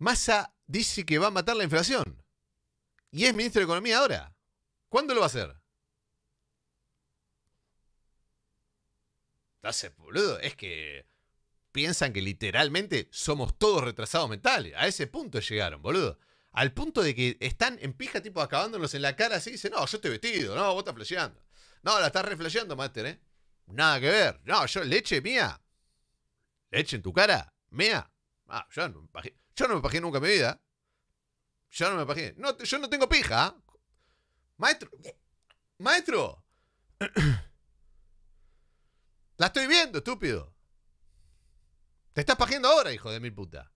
Massa dice que va a matar la inflación. Y es ministro de Economía ahora. ¿Cuándo lo va a hacer? Entonces, boludo, es que piensan que literalmente somos todos retrasados mentales. A ese punto llegaron, boludo. Al punto de que están en pija, tipo, acabándonos en la cara así. Dicen, no, yo estoy vestido, no, vos estás flasheando. No, la estás reflasheando, máster, ¿eh? Nada que ver. No, yo, leche mía. Leche en tu cara, mía. Ah, yo no, yo no me pagué nunca en mi vida. Yo no me pagué. No, yo no tengo pija. ¿ah? Maestro. Maestro. La estoy viendo, estúpido. Te estás pajeando ahora, hijo de mil puta.